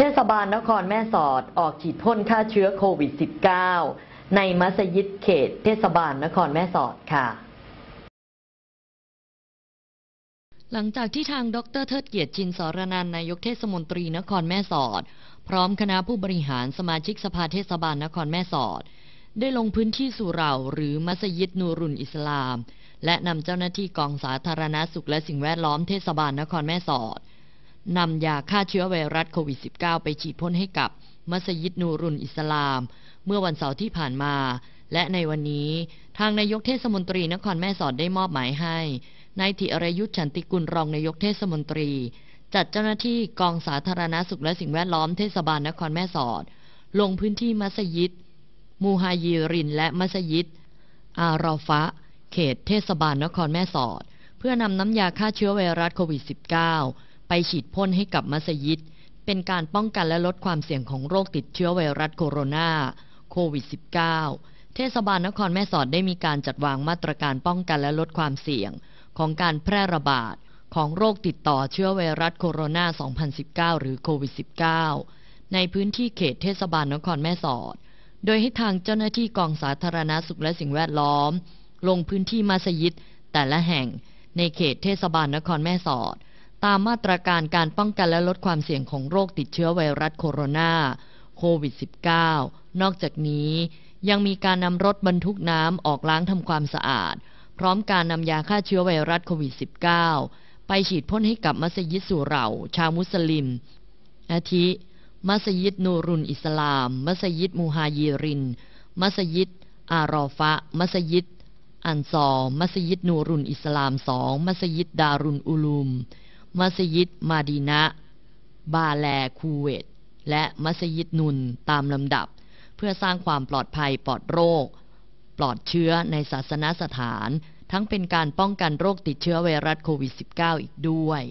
เทศบาลนครแม่สอดออกฉีดพ่นฆ่าเชื้อโควิด -19 ในมัสยิดเขต เทศบาลนครแม่สอดค่ะ หลังจากที่ทางดรเทิดเกียรติชินสรนันนายกเทศมนตรีนครแม่สอด พร้อมคณะผู้บริหารสมาชิกสภาเทศบาลนครแม่สอด ได้ลงพื้นที่สุเหร่าหรือมัสยิดนูรุนอิสลาม และนำเจ้าหน้าที่กองสาธารณาสุขและสิ่งแวดล้อมเทศบาลนครแม่สอดนำยาฆ่าเชื้อไวรัสโควิด -19 ไปฉีดพ่นให้กับมัสยิดนูรุนอิสลาม เมื่อวันเสาร์ที่ผ่านมา และในวันนี้ทางนายกเทศมนตรีนครแม่สอดได้มอบหมายให้นายธิรยุทธ์ฉันติกุลรองนายกเทศมนตรี จัดเจ้าหน้าที่กองสาธารณาสุขและสิ่งแวดล้อมเทศบาลนครแม่สอด ลงพื้นที่มัสยิด มูฮายีริน และมัสยิด อารอฟะเขตเทศบาลนครแม่สอดเพื่อนำน้ำยาฆ่าเชื้อไวรัสโควิด -19 ไปฉีดพ่นให้กับมัสยิด เป็นการป้องกันและลดความเสี่ยงของโรคติดเชื้อไวรัสโคโรนา โควิด -19 เทศบาลนครแม่สอดได้มีการจัดวางมาตรการป้องกันและลดความเสี่ยง ของการแพร่ระบาดของโรคติดต่อเชื้อไวรัสโคโรนา2019 หรือโควิด -19 ในพื้นที่เขตเทศบาลนครแม่สอด โดยให้ทางเจ้าหน้าที่กองสาธารณาสุขและสิ่งแวดล้อม ลงพื้นที่มัสยิด แต่ละแห่งในเขตเทศบาลนครแม่สอดตามมาตรการการป้องกันและลดความเสี่ยงของโรคติดเชื้อไวรัสโคโรนาโควิด -19 นอกจากนี้ ยังมีการนำรถบรรทุกน้ำออกล้างทำความสะอาดพร้อมการนำยาฆ่าเชื้อไวรัสโควิด -19 ไปฉีดพ่นให้กับมัสยิดสุเหร่า ชาวมุสลิม อาทิ มัสยิดนูรุนอิสลาม มัสยิดมูฮายีริน มัสยิด อารอฟะมัสยิด อันซอมัสยิดนูรุนอิสลามสองมัสยิดดารุนอุลุมมัสยิดมาดีนะ บาแลคูเวต และมัสยิดนุนตามลำดับ เพื่อสร้างความปลอดภัยปลอดโรค ปลอดเชื้อในศาสนสถานทั้งเป็นการป้องกันโรคติดเชื้อไวรัสโควิด -19 อีกด้วย